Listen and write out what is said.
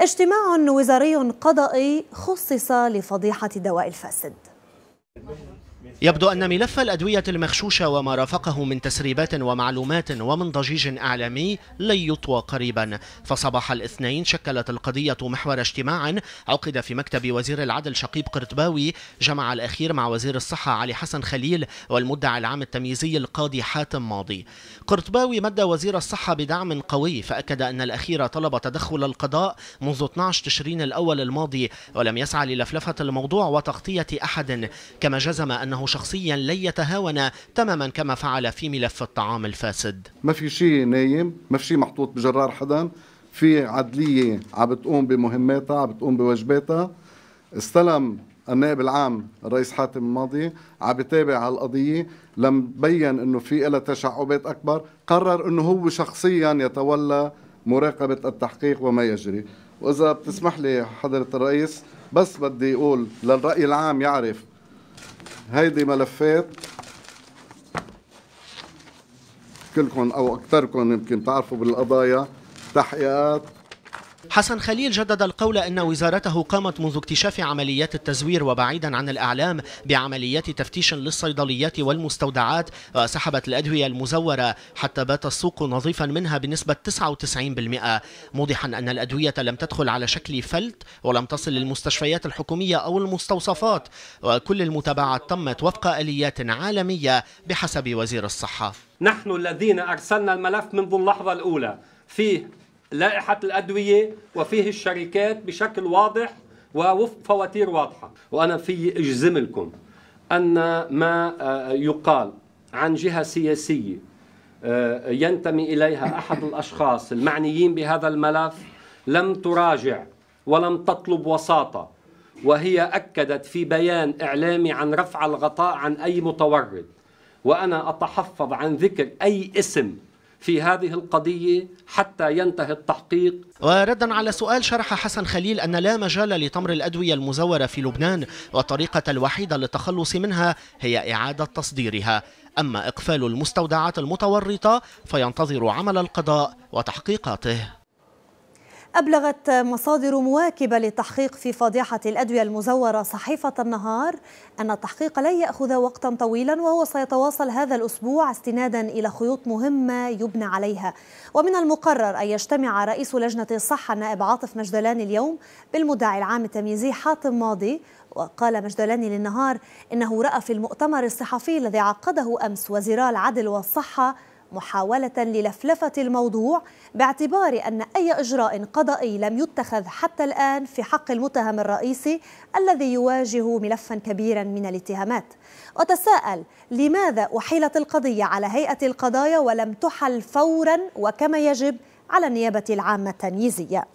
اجتماع وزاري قضائي خصص لفضيحة الدواء الفاسد يبدو أن ملف الأدوية المغشوشة وما رافقه من تسريبات ومعلومات ومن ضجيج إعلامي لن يطوى قريبا فصباح الاثنين شكلت القضية محور اجتماع عقد في مكتب وزير العدل شقيب قرطباوي جمع الأخير مع وزير الصحة علي حسن خليل والمدعي العام التمييزي القاضي حاتم ماضي قرطباوي مد وزير الصحة بدعم قوي فأكد أن الأخير طلب تدخل القضاء منذ 12 تشرين الأول الماضي ولم يسعى للفلفة الموضوع وتغطية أحد كما جزم أنه شخصيا لن يتهاون تماما كما فعل في ملف الطعام الفاسد ما في شيء نايم ما في شيء محطوط بجرار حدا في عدلية عم بتقوم بمهماتها عم بتقوم بواجباتها استلم النائب العام الرئيس حاتم الماضي عم بتابع هالقضية لم بين انه في لها تشعبات اكبر قرر انه هو شخصيا يتولى مراقبة التحقيق وما يجري وإذا بتسمح لي حضرة الرئيس بس بدي أقول للرأي العام يعرف هيدي ملفات كلكم او اكثركم يمكن تعرفوا بالقضايا تحقيقات حسن خليل جدد القول أن وزارته قامت منذ اكتشاف عمليات التزوير وبعيدا عن الإعلام بعمليات تفتيش للصيدليات والمستودعات وسحبت الأدوية المزورة حتى بات السوق نظيفا منها بنسبة 99% موضحا أن الأدوية لم تدخل على شكل فلت ولم تصل للمستشفيات الحكومية أو المستوصفات وكل المتابعات تمت وفق آليات عالمية بحسب وزير الصحة نحن الذين أرسلنا الملف منذ اللحظة الأولى في لائحة الأدوية وفيه الشركات بشكل واضح ووفق فواتير واضحة وأنا في أجزم لكم أن ما آه، يقال عن جهة سياسية آه، ينتمي إليها أحد الأشخاص المعنيين بهذا الملف لم تراجع ولم تطلب وساطة وهي أكدت في بيان إعلامي عن رفع الغطاء عن أي متورط وأنا أتحفظ عن ذكر أي اسم في هذه القضية حتى ينتهي التحقيق وردا على سؤال شرح حسن خليل أن لا مجال لتمر الأدوية المزورة في لبنان والطريقة الوحيدة للتخلص منها هي إعادة تصديرها أما إقفال المستودعات المتورطة فينتظر عمل القضاء وتحقيقاته أبلغت مصادر مواكبة للتحقيق في فضيحة الأدوية المزورة صحيفة النهار أن التحقيق لن يأخذ وقتا طويلا وهو سيتواصل هذا الأسبوع استنادا إلى خيوط مهمة يبنى عليها ومن المقرر أن يجتمع رئيس لجنة الصحة النائب عاطف مجدلان اليوم بالمدعي العام التمييزي حاتم ماضي وقال مجدلاني للنهار إنه رأى في المؤتمر الصحفي الذي عقده أمس وزراء العدل والصحة محاولة للفلفة الموضوع باعتبار أن أي إجراء قضائي لم يتخذ حتى الآن في حق المتهم الرئيسي الذي يواجه ملفا كبيرا من الاتهامات وتساءل لماذا أحيلت القضية على هيئة القضايا ولم تحل فورا وكما يجب على النيابة العامة التمييزية